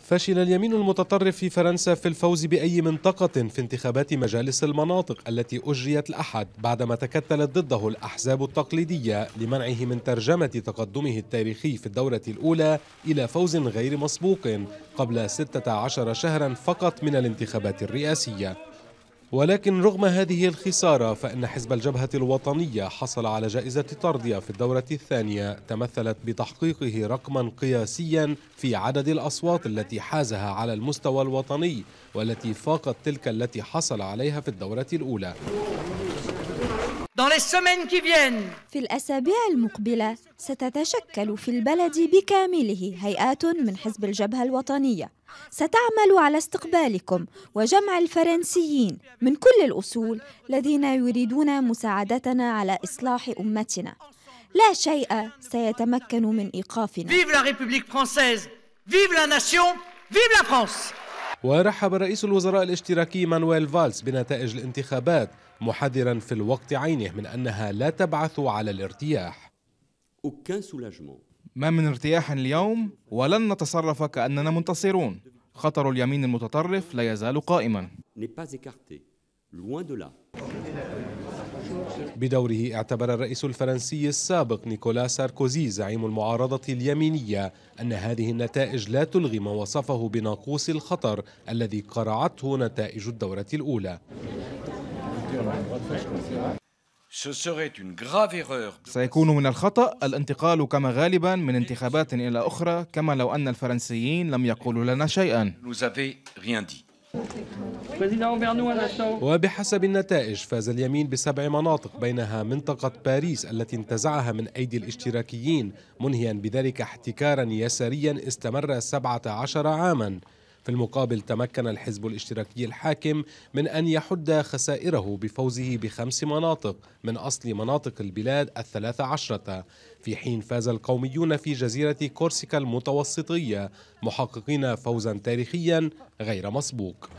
فشل اليمين المتطرف في فرنسا في الفوز بأي منطقة في انتخابات مجالس المناطق التي أجريت الأحد بعدما تكتلت ضده الأحزاب التقليدية لمنعه من ترجمة تقدمه التاريخي في الدورة الأولى إلى فوز غير مسبوق قبل 16 شهرا فقط من الانتخابات الرئاسية ولكن رغم هذه الخسارة فإن حزب الجبهة الوطنية حصل على جائزة طردية في الدورة الثانية تمثلت بتحقيقه رقما قياسيا في عدد الأصوات التي حازها على المستوى الوطني والتي فاقت تلك التي حصل عليها في الدورة الأولى في الأسابيع المقبلة ستتشكل في البلد بكامله هيئات من حزب الجبهة الوطنية ستعمل على استقبالكم وجمع الفرنسيين من كل الأصول الذين يريدون مساعدتنا على إصلاح أمتنا لا شيء سيتمكن من إيقافنا Vive la République française! Vive la nation! Vive la France! ورحب رئيس الوزراء الاشتراكي مانويل فالس بنتائج الانتخابات محذرا في الوقت عينه من انها لا تبعث على الارتياح ما من ارتياح اليوم ولن نتصرف كاننا منتصرون خطر اليمين المتطرف لا يزال قائما Loin de là. بدوره اعتبر الرئيس الفرنسي السابق نيكولا ساركوزي زعيم المعارضة اليمينية أن هذه النتائج لا تلغي ما وصفه بناقوس الخطر الذي قرعته نتائج الدورة الأولى سيكون من الخطأ الانتقال كما غالبا من انتخابات إلى أخرى كما لو أن الفرنسيين لم يقولوا لنا شيئا وبحسب النتائج فاز اليمين بسبع مناطق بينها منطقة باريس التي انتزعها من أيدي الاشتراكيين منهيا بذلك احتكارا يساريا استمر 17 عاما في المقابل تمكن الحزب الاشتراكي الحاكم من أن يحد خسائره بفوزه بخمس مناطق من أصل مناطق البلاد الثلاث عشرة في حين فاز القوميون في جزيرة كورسيكا المتوسطية محققين فوزا تاريخيا غير مسبوق